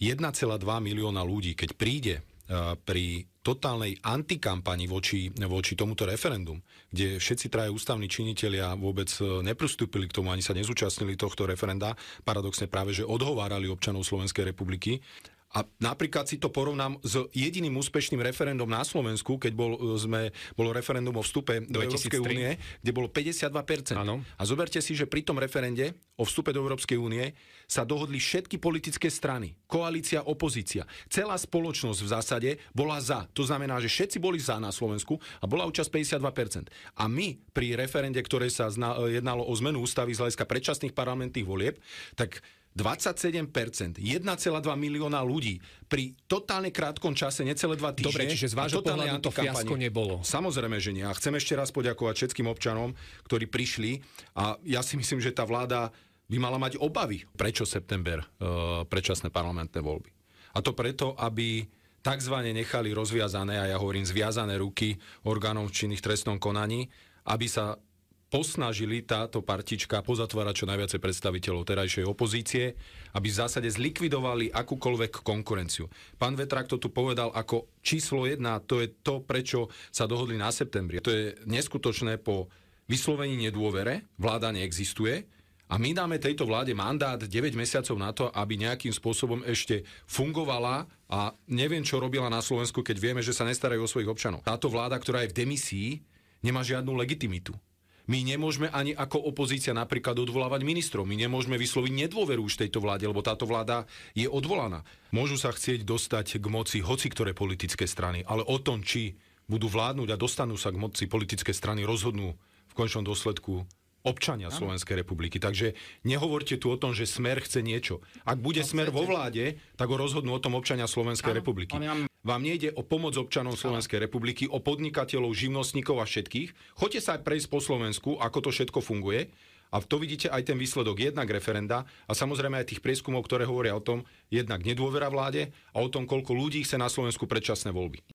1,2 milióna ľudí, keď príde e, pri totálnej antikampani voči, voči tomuto referendum, kde všetci traje ústavní činitelia vôbec e, neprustúpili k tomu, ani sa nezúčastnili tohto referenda, paradoxne práve, že odhovárali občanov Slovenskej republiky a napríklad si to porovnám s jediným úspešným referendum na Slovensku, keď bol, e, sme, bolo referendum o vstupe do 2003. Európskej únie, kde bolo 52%. Ano. A zoberte si, že pri tom referende o vstupe do Európskej únie sa dohodli všetky politické strany, koalícia, opozícia. Celá spoločnosť v zásade bola za. To znamená, že všetci boli za na Slovensku a bola účasť 52%. A my pri referende, ktoré sa zna, e, jednalo o zmenu ústavy z hľadiska predčasných parlamentných volieb, tak 27%, 1,2 milióna ľudí pri totálne krátkom čase, necelé dva týždne. Dobre, čiže z vášho pohľadu to fiasko nebolo. Samozrejme, že nie. A chcem ešte raz poďakovať všetkým občanom, ktorí prišli a ja si myslím, že tá vláda by mala mať obavy. Prečo september? E, predčasné parlamentné voľby. A to preto, aby tzv. nechali rozviazané, a ja hovorím zviazané ruky orgánov činných trestnom konaní, aby sa posnažili táto partička pozatvárať čo najviacej predstaviteľov terajšej opozície, aby v zásade zlikvidovali akúkoľvek konkurenciu. Pán Vetrak to tu povedal ako číslo jedna, to je to, prečo sa dohodli na septembri. To je neskutočné po vyslovení nedôvere, vláda neexistuje, a my dáme tejto vláde mandát 9 mesiacov na to, aby nejakým spôsobom ešte fungovala a neviem, čo robila na Slovensku, keď vieme, že sa nestarajú o svojich občanov. Táto vláda, ktorá je v demisii, nemá žiadnu legitimitu. My nemôžeme ani ako opozícia napríklad odvolávať ministrov. My nemôžeme vysloviť nedôveru už tejto vláde, lebo táto vláda je odvolaná. Môžu sa chcieť dostať k moci hoci ktoré politické strany, ale o tom, či budú vládnuť a dostanú sa k moci politické strany, rozhodnú v končnom dôsledku občania Slovenskej republiky. Takže nehovorte tu o tom, že Smer chce niečo. Ak bude no, Smer vo vláde, tak ho rozhodnú o tom občania Slovenskej republiky vám nejde o pomoc občanov Slovenskej republiky, o podnikateľov, živnostníkov a všetkých. Choďte sa aj prejsť po Slovensku, ako to všetko funguje. A to vidíte aj ten výsledok jednak referenda a samozrejme aj tých prieskumov, ktoré hovoria o tom, jednak nedôvera vláde a o tom, koľko ľudí chce na Slovensku predčasné voľby.